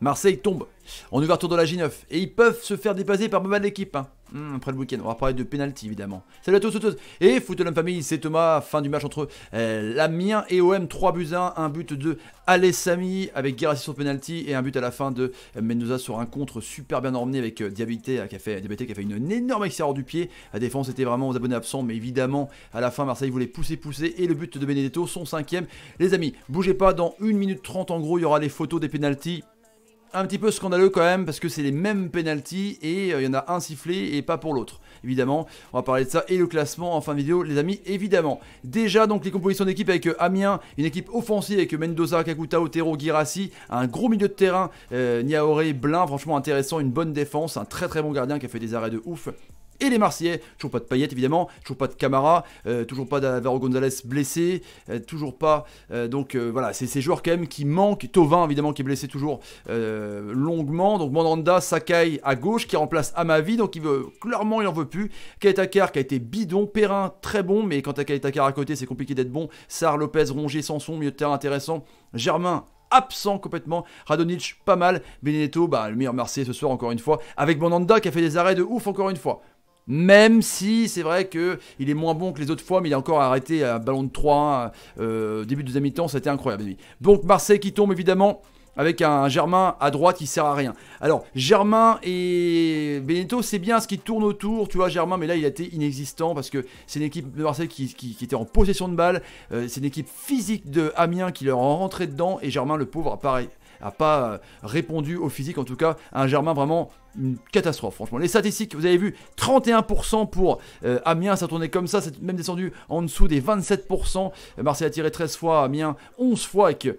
Marseille tombe en ouverture de la G9 et ils peuvent se faire dépasser par pas mal d'équipes. après le week-end, on va parler de pénalty évidemment. Salut à tous, à tous. Et foot même famille, c'est Thomas. Fin du match entre La euh, l'Amiens et OM. 3 buts 1, un but de Alessami avec Guerrassi sur penalty et un but à la fin de Mendoza sur un contre super bien emmené avec euh, euh, Diabité qui a fait qui a fait une énorme extérieur du pied. La défense était vraiment aux abonnés absents, mais évidemment à la fin Marseille voulait pousser, pousser et le but de Benedetto, son cinquième. Les amis, bougez pas. Dans 1 minute 30 en gros, il y aura les photos des penalties un petit peu scandaleux quand même parce que c'est les mêmes penalties et euh, il y en a un sifflé et pas pour l'autre. Évidemment, on va parler de ça et le classement en fin de vidéo les amis, évidemment. Déjà donc les compositions d'équipe avec euh, Amiens, une équipe offensive avec euh, Mendoza, Kakuta, Otero, Girassi, un gros milieu de terrain, Niaore, Niaoré, Blin, franchement intéressant, une bonne défense, un très très bon gardien qui a fait des arrêts de ouf et les Marseillais. Toujours pas de Payet évidemment, toujours pas de Camara, euh, toujours pas d'Avaro Gonzalez blessé, euh, toujours pas. Euh, donc voilà, c'est ces joueurs quand même qui manquent. Tovin évidemment qui est blessé toujours longuement. Donc Mandanda, Sakai à gauche qui remplace Amavi. Donc il veut clairement, il en veut plus. Kaitakar qui a été bidon, Perrin très bon, mais quand t'as Kaitakar à côté, c'est compliqué d'être bon. Sar Lopez, Rongé Sanson, milieu de terrain intéressant. Germain absent complètement. Radonic, pas mal. Benedetto, bah, le meilleur Marseillais ce soir, encore une fois. Avec Mandanda qui a fait des arrêts de ouf, encore une fois. Même si c'est vrai que il est moins bon que les autres fois, mais il a encore arrêté un ballon de 3 euh, début de deuxième mi-temps, c'était incroyable. Donc Marseille qui tombe évidemment avec un Germain à droite, qui sert à rien. Alors, Germain et Benito, c'est bien ce qui tourne autour, tu vois, Germain, mais là, il a été inexistant parce que c'est une équipe de Marseille qui, était en possession de balle. Euh, c'est une équipe physique de Amiens qui leur en rentré dedans. Et Germain, le pauvre, a pas euh, répondu au physique. En tout cas, un Germain vraiment une catastrophe, franchement. Les statistiques, vous avez vu, 31% pour euh, Amiens, ça tournait comme ça, c'est même descendu en dessous des 27%. Marseille a tiré 13 fois, Amiens 11 fois, et que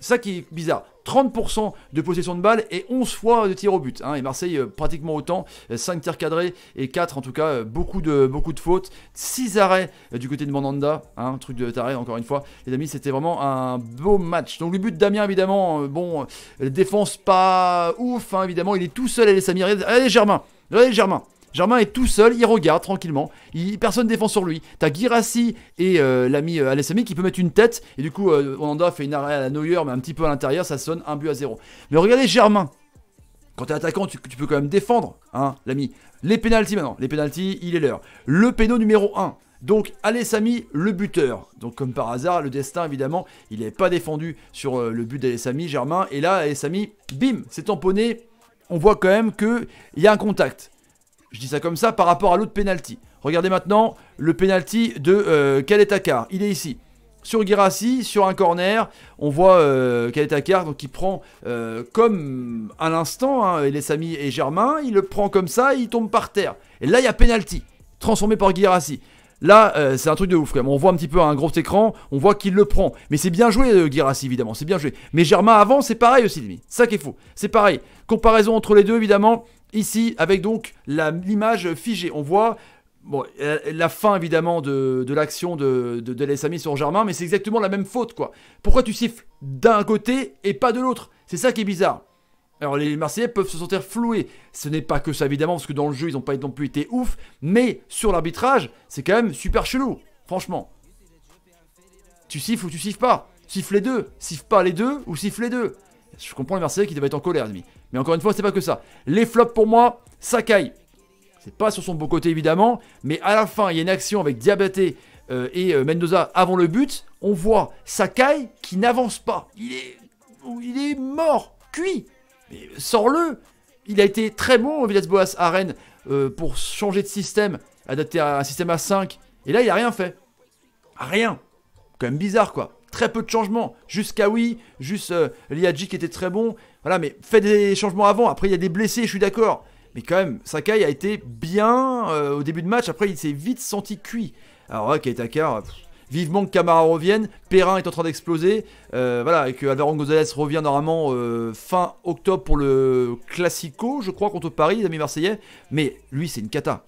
ça qui est bizarre. 30% de possession de balle et 11 fois de tir au but. Hein. Et Marseille, euh, pratiquement autant, 5 euh, tirs cadrés et 4 en tout cas, euh, beaucoup de, beaucoup de fautes. 6 arrêts du côté de Mandanda, hein, un truc de taré encore une fois. Les amis, c'était vraiment un beau match. Donc le but de Damien, évidemment, bon, défense pas ouf, hein, évidemment, il est tout seul, est Samir, allez Germain, allez Germain. Germain est tout seul, il regarde tranquillement, il, personne défend sur lui. T'as Girassi et euh, l'ami euh, Alessami qui peut mettre une tête, et du coup, euh, Onanda fait une arrêt à la Neuer, mais un petit peu à l'intérieur, ça sonne un but à zéro. Mais regardez Germain, quand t'es attaquant, tu, peux quand même défendre, hein, l'ami. Les pénalties maintenant, les pénalties, il est l'heure. Le péno numéro 1. Donc Alessami, le buteur. Donc comme par hasard, le destin évidemment, il n'est pas défendu sur le but d'Alessami, Germain. Et là, Alessami, bim, c'est tamponné. On voit quand même qu'il y a un contact. Je dis ça comme ça par rapport à l'autre penalty. Regardez maintenant le penalty de euh, Kaletakar. Il est ici. Sur Girassi, sur un corner, on voit euh, Kaletakar donc, qui prend euh, comme à l'instant, hein, les Samy et Germain, il le prend comme ça, il tombe par terre. Et là, il y a penalty, transformé par Girassi. Là, c'est un truc de ouf quand On voit un petit peu un gros écran, on voit qu'il le prend. Mais c'est bien joué, Girassi, évidemment, c'est bien joué. Mais Germain avant, c'est pareil aussi, lui. Ça qui est fou. C'est pareil. Comparaison entre les deux, évidemment. Ici, avec donc l'image figée, on voit Bon, euh, la fin évidemment de, l'action de, de, de sur Germain, mais c'est exactement la même faute quoi. Pourquoi tu siffles d'un côté et pas de l'autre C'est ça qui est bizarre. Alors les Marseillais peuvent se sentir floués. Ce n'est pas que ça évidemment, parce que dans le jeu ils n'ont pas non plus été ouf, mais sur l'arbitrage, c'est quand même super chelou, franchement. Tu siffles ou tu siffles pas Siffle les deux, siffle pas les deux ou siffle les deux. Je comprends les Marseillais qui doivent être en colère, demi. Mais encore une fois, c'est pas que ça. Les flops pour moi, Sakai. C'est pas sur son bon côté évidemment, mais à la fin, il y a une action avec Diabaté euh, et euh, Mendoza avant le but. On voit Sakai qui n'avance pas. Il est, il est mort, cuit. Mais sors-le. Il a été très bon au Villas-Boas à Rennes euh, pour changer de système, adapter à un système à 5. Et là, il a rien fait. Ah, rien. Quand même bizarre quoi. Très peu de changements. Juste Kawi, juste Liadji qui était très bon, voilà, mais faites des changements avant. Après, il y a des blessés, je suis d'accord. Mais quand même, Sakai a été bien euh, au début de match. Après, il s'est vite senti cuit. Alors, ouais, Takar, vivement que Camara revienne. Perrin est en train d'exploser. Euh, voilà, et que Alvaro Gonzalez revient normalement euh, fin octobre pour le Classico, je crois, contre Paris, les amis marseillais. Mais lui, c'est une cata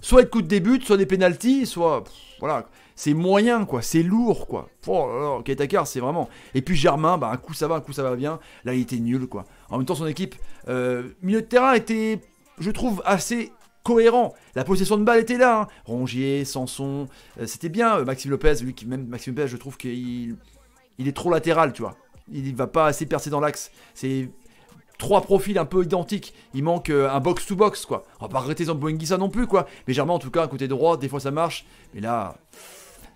soit il coup de début, soit des pénalties, soit. voilà. C'est moyen, quoi. C'est lourd, quoi. Oh là c'est vraiment. Et puis Germain, bah, un coup ça va, un coup ça va bien. Là, il était nul, quoi. En même temps, son équipe. Euh, milieu de terrain était, je trouve, assez cohérent. La possession de balle était là. Hein. Rongier, Sanson. Euh, c'était bien. Euh, Maxime Lopez, lui, qui, même Maxime Lopez, je trouve qu'il. Il est trop latéral, tu vois. Il va pas assez percer dans l'axe. C'est trois profils un peu identiques. Il manque euh, un box-to-box, quoi. On va pas regretter ça non plus, quoi. Mais Germain, en tout cas, côté droit, des fois ça marche. Mais là,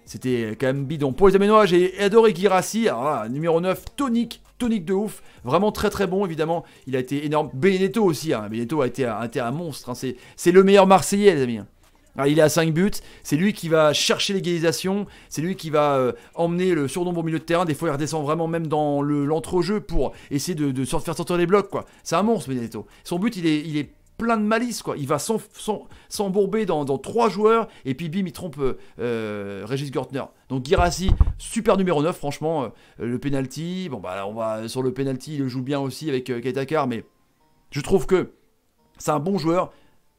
c'était quand même bidon. Pour les aménois, j'ai adoré Girassi. Alors ah, numéro 9, tonique. Tonique de ouf, vraiment très très bon évidemment. Il a été énorme. Benedetto aussi, hein. Benedetto a été, un un monstre. Hein. C'est le meilleur Marseillais, les amis. Hein. Ah, il est à 5 buts, c'est lui qui va chercher l'égalisation, c'est lui qui va euh, emmener le surnombre au milieu de terrain. Des fois, il redescend vraiment même dans l'entre-jeu pour essayer de, faire sortir les blocs. quoi. C'est un monstre, Benedetto. Son but, il est, il est plein de malice quoi. Il va s'embourber dans, 3 trois joueurs et puis bim il trompe euh, euh, Regis Gortner. Donc Girassi, super numéro 9 franchement. le penalty, bon bah on va sur le penalty, il joue bien aussi avec Kaitakar mais je trouve que c'est un bon joueur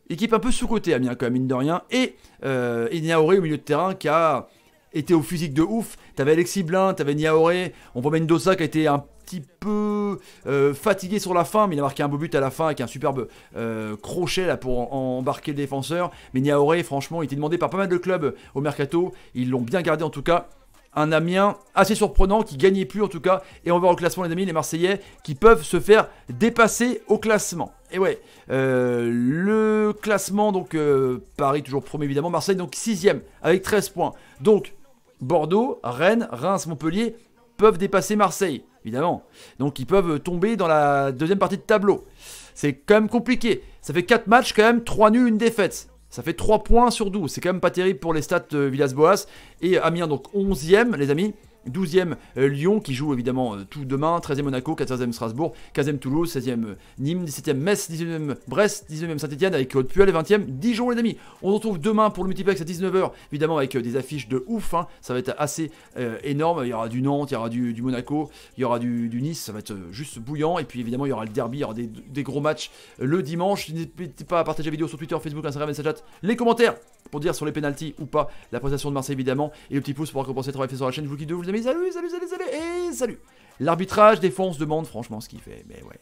Équipe un peu sous-côté, Amiens, quand même, mine de rien. Et euh, au milieu de terrain qui a été au physique de ouf. T'avais Alexis Blin, t'avais Niaoré. On voit Mendoza qui a été un petit peu euh, fatigué sur la fin, mais il a marqué un beau but à la fin avec un superbe euh, crochet là pour embarquer le défenseur. Mais Niaoré, franchement, il était demandé par pas mal de clubs au mercato. Ils l'ont bien gardé en tout cas un Amiens assez surprenant qui gagnait plus en tout cas. Et on va au classement les amis, les Marseillais qui peuvent se faire dépasser au classement. Et ouais, euh, le classement, donc euh, Paris toujours premier évidemment, Marseille donc sixième avec 13 points. Donc Bordeaux, Rennes, Reims, Montpellier peuvent dépasser Marseille, évidemment. Donc ils peuvent tomber dans la deuxième partie de tableau. C'est quand même compliqué. Ça fait 4 matchs quand même, 3 nuls, une défaite. Ça fait 3 points sur 12. C'est quand même pas terrible pour les stats Villas-Boas. Et Amiens, donc 11ème, les amis. 12e euh, Lyon qui joue évidemment euh, tout demain, 13e Monaco, 14e Strasbourg, 15e Toulouse, 16e euh, Nîmes, 17e Metz, 19e Brest, 19e Saint-Etienne avec Claude Puel et 20e Dijon les amis. On se retrouve demain pour le multiplex à 19h évidemment avec des affiches de ouf, hein. ça va être assez énorme, il y aura du Nantes, il y aura du, Monaco, il y aura du, Nice, ça va être juste bouillant et puis évidemment il y aura le derby, il y aura des, gros matchs le dimanche. N'hésitez pas à partager la vidéo sur Twitter, Facebook, Instagram, Snapchat, les commentaires pour dire sur les pénalties ou pas la prestation de Marseille évidemment. Et le petit pouce pour récompenser le travail fait sur la chaîne. vous qui de vous les amis. Salut, salut, salut, salut et salut. L'arbitrage des fois se demande franchement ce qu'il fait, mais ouais.